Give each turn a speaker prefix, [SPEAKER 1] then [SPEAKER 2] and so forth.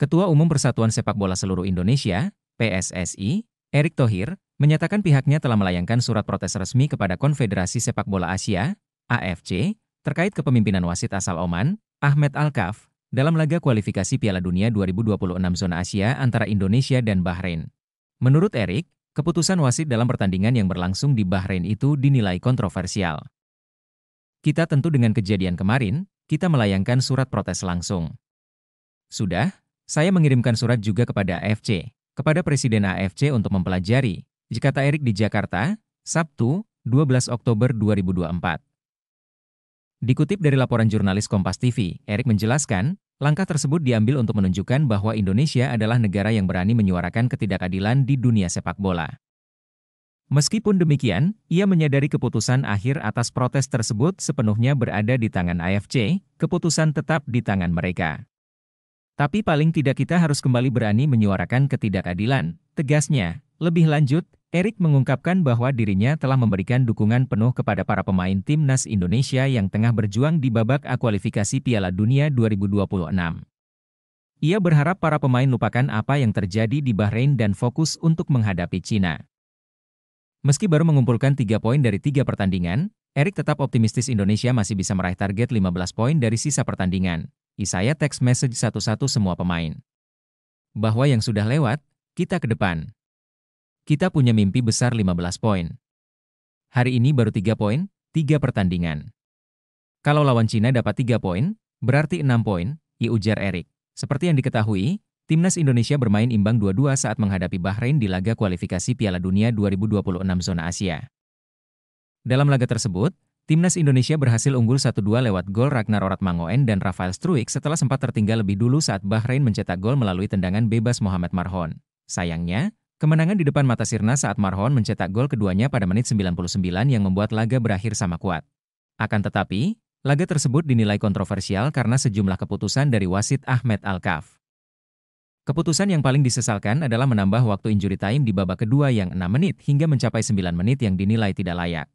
[SPEAKER 1] Ketua Umum Persatuan Sepak Bola Seluruh Indonesia, PSSI, Erick Thohir, menyatakan pihaknya telah melayangkan surat protes resmi kepada Konfederasi Sepak Bola Asia, AFC, terkait kepemimpinan wasit asal Oman, Ahmed Al-Kaf, dalam laga kualifikasi Piala Dunia 2026 Zona Asia antara Indonesia dan Bahrain. Menurut Erick, keputusan wasit dalam pertandingan yang berlangsung di Bahrain itu dinilai kontroversial. Kita tentu dengan kejadian kemarin, kita melayangkan surat protes langsung. Sudah, saya mengirimkan surat juga kepada AFC, kepada Presiden AFC untuk mempelajari, jika Erik di Jakarta, Sabtu, 12 Oktober 2024. Dikutip dari laporan jurnalis Kompas TV, Erik menjelaskan, langkah tersebut diambil untuk menunjukkan bahwa Indonesia adalah negara yang berani menyuarakan ketidakadilan di dunia sepak bola. Meskipun demikian, ia menyadari keputusan akhir atas protes tersebut sepenuhnya berada di tangan AFC, keputusan tetap di tangan mereka. Tapi paling tidak kita harus kembali berani menyuarakan ketidakadilan. Tegasnya, lebih lanjut, Erik mengungkapkan bahwa dirinya telah memberikan dukungan penuh kepada para pemain timnas Indonesia yang tengah berjuang di babak A kualifikasi Piala Dunia 2026. Ia berharap para pemain lupakan apa yang terjadi di Bahrain dan fokus untuk menghadapi Cina. Meski baru mengumpulkan 3 poin dari 3 pertandingan, Erik tetap optimistis Indonesia masih bisa meraih target 15 poin dari sisa pertandingan. Isaya teks message satu-satu semua pemain. Bahwa yang sudah lewat, kita ke depan. Kita punya mimpi besar 15 poin. Hari ini baru 3 poin, 3 pertandingan. Kalau lawan Cina dapat 3 poin, berarti 6 poin, I ujar Erik. Seperti yang diketahui, Timnas Indonesia bermain imbang 2-2 saat menghadapi Bahrain di laga kualifikasi Piala Dunia 2026 zona Asia. Dalam laga tersebut, Timnas Indonesia berhasil unggul 1-2 lewat gol Ragnar Oratmangoen dan Rafael Struik setelah sempat tertinggal lebih dulu saat Bahrain mencetak gol melalui tendangan bebas Muhammad Marhon. Sayangnya, kemenangan di depan mata Sirna saat Marhon mencetak gol keduanya pada menit 99 yang membuat laga berakhir sama kuat. Akan tetapi, laga tersebut dinilai kontroversial karena sejumlah keputusan dari wasit Ahmed Al-Kaf. Keputusan yang paling disesalkan adalah menambah waktu injury time di babak kedua yang 6 menit hingga mencapai 9 menit yang dinilai tidak layak.